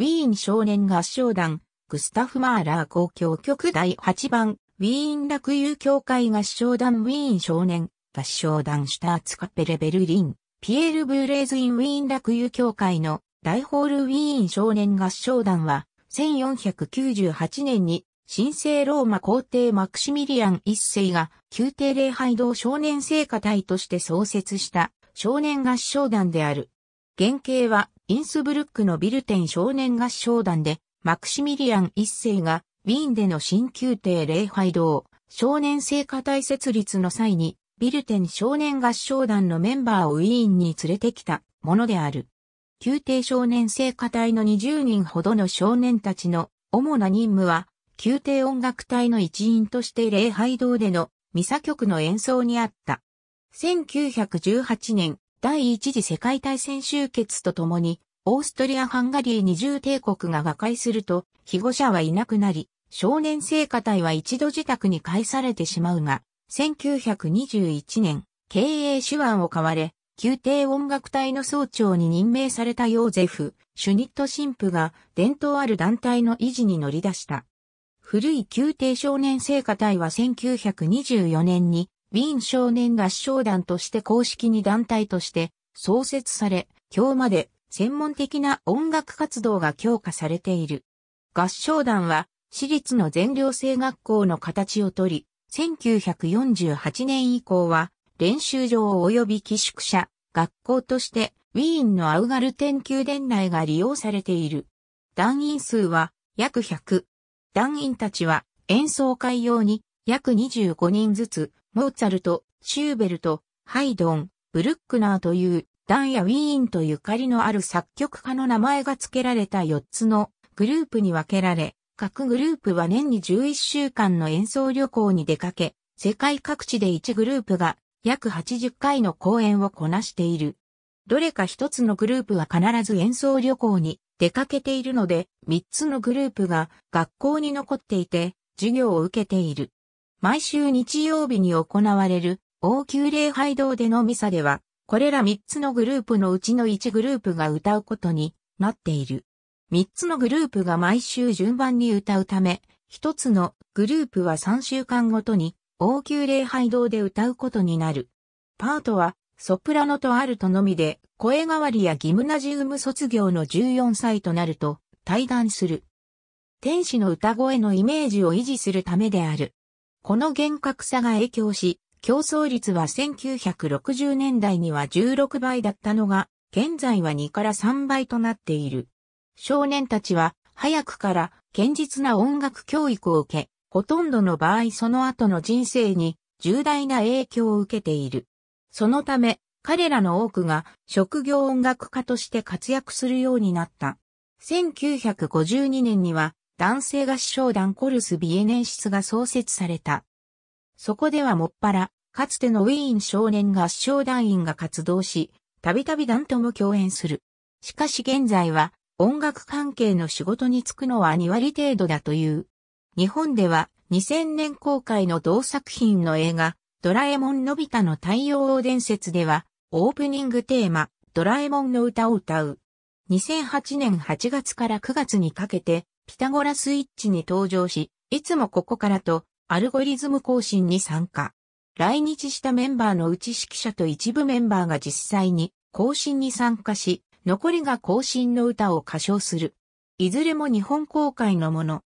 ウィーン少年合唱団、グスタフ・マーラー公共曲第8番、ウィーン楽友協会合唱団ウィーン少年、合唱団シュターツカペレベルリン、ピエール・ブーレーズ・イン・ウィーン楽友協会の大ホールウィーン少年合唱団は、1498年に神聖ローマ皇帝マクシミリアン一世が宮廷礼拝堂少年聖歌隊として創設した少年合唱団である。原型はインスブルックのビルテン少年合唱団で、マクシミリアン一世が、ウィーンでの新宮廷礼拝堂、少年聖歌隊設立の際に、ビルテン少年合唱団のメンバーをウィーンに連れてきたものである。宮廷少年聖歌隊の20人ほどの少年たちの主な任務は、宮廷音楽隊の一員として礼拝堂でのミサ曲の演奏にあった。1918年、第一次世界大戦終結とともに、オーストリア・ハンガリー二重帝国が瓦解すると、被護者はいなくなり、少年聖歌隊は一度自宅に返されてしまうが、1921年、経営手腕を買われ、宮廷音楽隊の総長に任命されたヨーゼフ、シュニット神父が伝統ある団体の維持に乗り出した。古い宮廷少年聖火隊は1924年にウィーン少年合唱団として公式に団体として創設され、今日まで専門的な音楽活動が強化されている。合唱団は私立の全寮制学校の形をとり、1948年以降は練習場及び寄宿舎、学校としてウィーンのアウガルテン宮殿内が利用されている。団員数は約100。団員たちは演奏会用に約25人ずつモーツァルト、シューベルト、ハイドン、ブルックナーという、ダンやウィーンとゆかりのある作曲家の名前が付けられた4つのグループに分けられ、各グループは年に11週間の演奏旅行に出かけ、世界各地で1グループが約80回の公演をこなしている。どれか一つのグループは必ず演奏旅行に出かけているので、3つのグループが学校に残っていて、授業を受けている。毎週日曜日に行われる王宮礼拝堂でのミサでは、これら3つのグループのうちの1グループが歌うことになっている。3つのグループが毎週順番に歌うため、1つのグループは3週間ごとに王宮礼拝堂で歌うことになる。パートはソプラノとアルトのみで声変わりやギムナジウム卒業の14歳となると対談する。天使の歌声のイメージを維持するためである。この厳格さが影響し、競争率は1960年代には16倍だったのが、現在は2から3倍となっている。少年たちは、早くから堅実な音楽教育を受け、ほとんどの場合その後の人生に重大な影響を受けている。そのため、彼らの多くが職業音楽家として活躍するようになった。1952年には男性合唱団コルス・ビエネンシスが創設された。そこではもっぱら、かつてのウィーン少年合唱団員が活動し、たびたび団とも共演する。しかし現在は、音楽関係の仕事に就くのは2割程度だという。日本では、2000年公開の同作品の映画、ドラえもんのび太の太陽伝説では、オープニングテーマ、ドラえもんの歌を歌う。2008年8月から9月にかけて、ピタゴラスイッチに登場し、いつもここからとアルゴリズム更新に参加。来日したメンバーのうち指揮者と一部メンバーが実際に更新に参加し、残りが更新の歌を歌唱する。いずれも日本公開のもの。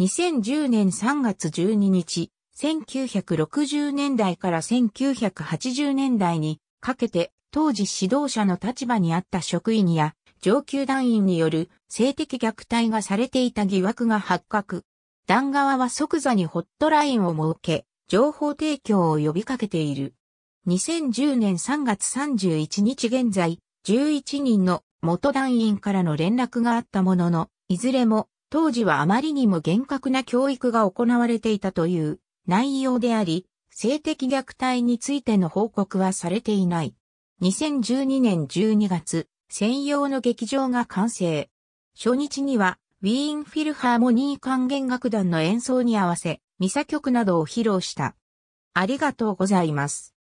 2010年3月12日、1960年代から1980年代にかけて当時指導者の立場にあった職員や上級団員による性的虐待がされていた疑惑が発覚。団側は即座にホットラインを設け、情報提供を呼びかけている。2010年3月31日現在、11人の元団員からの連絡があったものの、いずれも当時はあまりにも厳格な教育が行われていたという内容であり、性的虐待についての報告はされていない。2012年12月、専用の劇場が完成。初日には、ウィーンフィルハーモニー管弦楽団の演奏に合わせ、ミサ曲などを披露した。ありがとうございます。